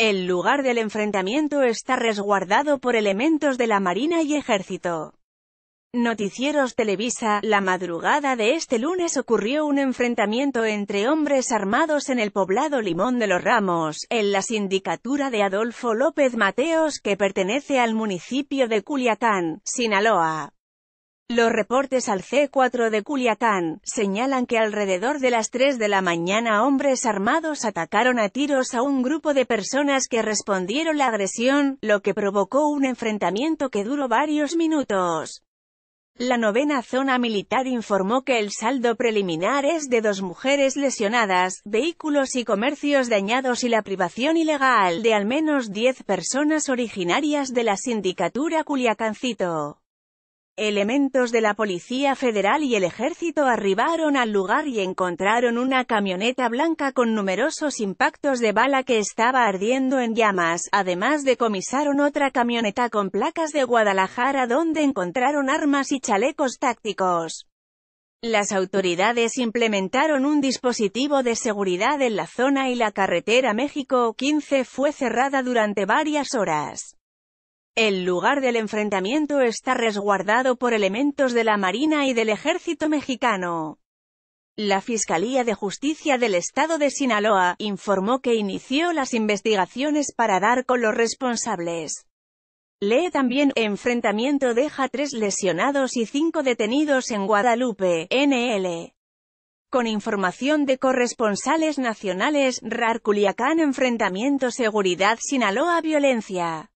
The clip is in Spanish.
El lugar del enfrentamiento está resguardado por elementos de la Marina y Ejército. Noticieros Televisa, la madrugada de este lunes ocurrió un enfrentamiento entre hombres armados en el poblado Limón de los Ramos, en la sindicatura de Adolfo López Mateos que pertenece al municipio de Culiacán, Sinaloa. Los reportes al C4 de Culiacán señalan que alrededor de las 3 de la mañana hombres armados atacaron a tiros a un grupo de personas que respondieron la agresión, lo que provocó un enfrentamiento que duró varios minutos. La novena zona militar informó que el saldo preliminar es de dos mujeres lesionadas, vehículos y comercios dañados y la privación ilegal de al menos 10 personas originarias de la sindicatura Culiacancito. Elementos de la Policía Federal y el Ejército arribaron al lugar y encontraron una camioneta blanca con numerosos impactos de bala que estaba ardiendo en llamas, además decomisaron otra camioneta con placas de Guadalajara donde encontraron armas y chalecos tácticos. Las autoridades implementaron un dispositivo de seguridad en la zona y la carretera México 15 fue cerrada durante varias horas. El lugar del enfrentamiento está resguardado por elementos de la Marina y del Ejército Mexicano. La Fiscalía de Justicia del Estado de Sinaloa, informó que inició las investigaciones para dar con los responsables. Lee también, enfrentamiento deja tres lesionados y cinco detenidos en Guadalupe, NL. Con información de corresponsales nacionales, Rarculiacán Culiacán enfrentamiento seguridad Sinaloa violencia.